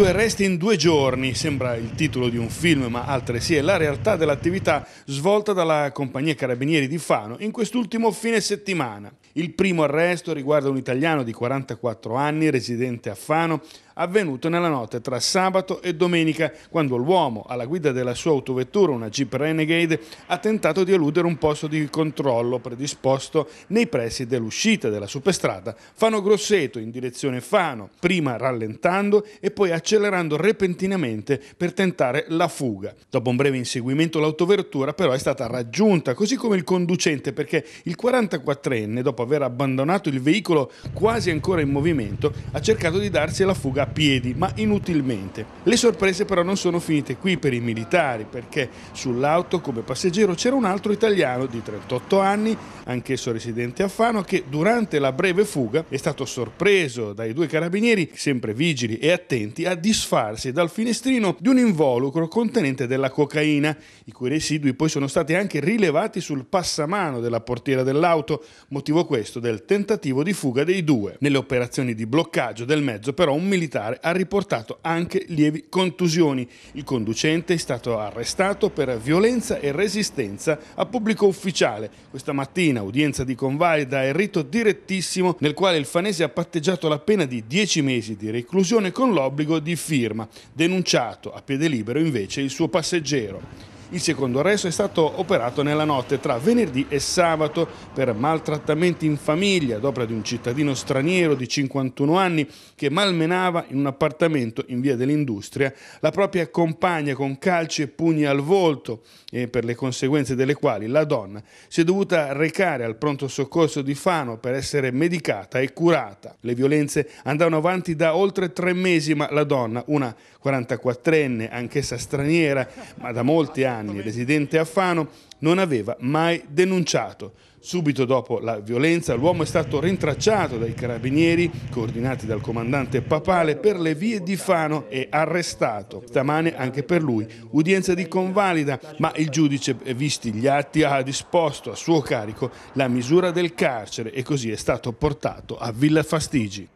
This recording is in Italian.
Due arresti in due giorni, sembra il titolo di un film, ma altresì è la realtà dell'attività svolta dalla compagnia Carabinieri di Fano in quest'ultimo fine settimana. Il primo arresto riguarda un italiano di 44 anni, residente a Fano, avvenuto nella notte tra sabato e domenica, quando l'uomo, alla guida della sua autovettura, una Jeep Renegade, ha tentato di eludere un posto di controllo predisposto nei pressi dell'uscita della superstrada Fano-Grosseto in direzione Fano, prima rallentando e poi accettando accelerando repentinamente per tentare la fuga. Dopo un breve inseguimento l'autovettura però è stata raggiunta, così come il conducente, perché il 44enne, dopo aver abbandonato il veicolo quasi ancora in movimento, ha cercato di darsi alla fuga a piedi, ma inutilmente. Le sorprese però non sono finite qui per i militari, perché sull'auto come passeggero c'era un altro italiano di 38 anni, anch'esso residente a Fano, che durante la breve fuga è stato sorpreso dai due carabinieri, sempre vigili e attenti, a disfarsi dal finestrino di un involucro contenente della cocaina, i cui residui poi sono stati anche rilevati sul passamano della portiera dell'auto, motivo questo del tentativo di fuga dei due. Nelle operazioni di bloccaggio del mezzo però un militare ha riportato anche lievi contusioni. Il conducente è stato arrestato per violenza e resistenza a pubblico ufficiale. Questa mattina udienza di convalida e rito direttissimo nel quale il fanese ha patteggiato la pena di 10 mesi di reclusione con l'obbligo di firma, denunciato a piede libero invece il suo passeggero il secondo arresto è stato operato nella notte tra venerdì e sabato per maltrattamenti in famiglia ad opera di un cittadino straniero di 51 anni che malmenava in un appartamento in via dell'Industria la propria compagna con calci e pugni al volto e per le conseguenze delle quali la donna si è dovuta recare al pronto soccorso di Fano per essere medicata e curata. Le violenze andavano avanti da oltre tre mesi ma la donna, una 44enne anch'essa straniera ma da molti anni, anni, residente a Fano, non aveva mai denunciato. Subito dopo la violenza l'uomo è stato rintracciato dai carabinieri coordinati dal comandante Papale per le vie di Fano e arrestato. Stamane anche per lui udienza di convalida, ma il giudice, visti gli atti, ha disposto a suo carico la misura del carcere e così è stato portato a Villa Fastigi.